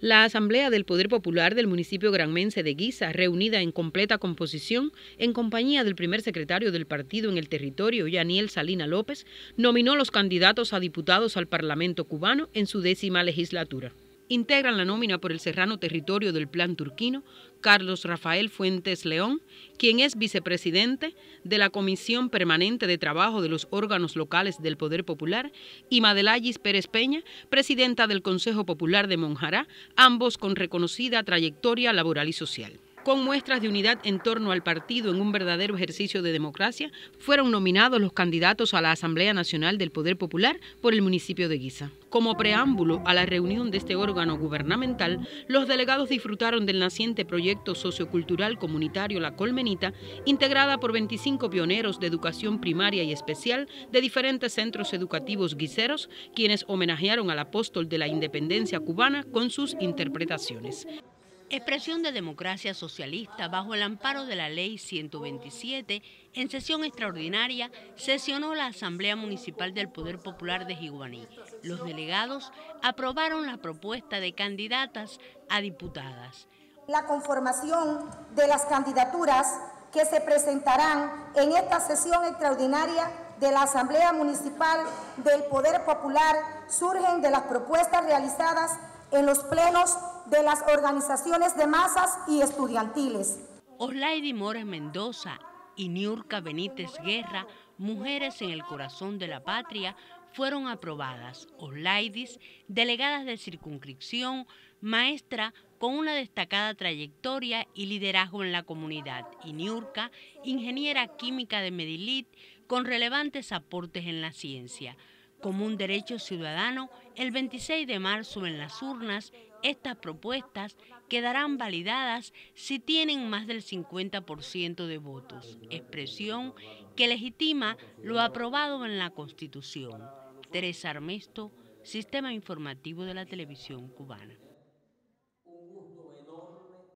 La Asamblea del Poder Popular del municipio granmense de Guisa, reunida en completa composición, en compañía del primer secretario del partido en el territorio, Yaniel Salina López, nominó los candidatos a diputados al Parlamento cubano en su décima legislatura. Integran la nómina por el serrano territorio del Plan Turquino Carlos Rafael Fuentes León, quien es vicepresidente de la Comisión Permanente de Trabajo de los órganos locales del Poder Popular, y Madelayis Pérez Peña, presidenta del Consejo Popular de Monjará, ambos con reconocida trayectoria laboral y social con muestras de unidad en torno al partido en un verdadero ejercicio de democracia, fueron nominados los candidatos a la Asamblea Nacional del Poder Popular por el municipio de Guisa. Como preámbulo a la reunión de este órgano gubernamental, los delegados disfrutaron del naciente proyecto sociocultural comunitario La Colmenita, integrada por 25 pioneros de educación primaria y especial de diferentes centros educativos guiseros, quienes homenajearon al apóstol de la independencia cubana con sus interpretaciones. Expresión de democracia socialista bajo el amparo de la Ley 127, en sesión extraordinaria sesionó la Asamblea Municipal del Poder Popular de Jiguaní. Los delegados aprobaron la propuesta de candidatas a diputadas. La conformación de las candidaturas que se presentarán en esta sesión extraordinaria de la Asamblea Municipal del Poder Popular surgen de las propuestas realizadas en los plenos de las organizaciones de masas y estudiantiles. Oslaidi Mores Mendoza y Niurka Benítez Guerra, mujeres en el corazón de la patria, fueron aprobadas. Oslaidis, delegadas de circunscripción, maestra con una destacada trayectoria y liderazgo en la comunidad. Y Niurka, ingeniera química de Medilit, con relevantes aportes en la ciencia como un derecho ciudadano, el 26 de marzo en las urnas, estas propuestas quedarán validadas si tienen más del 50% de votos, expresión que legitima lo aprobado en la Constitución. Teresa Armesto, Sistema Informativo de la Televisión Cubana.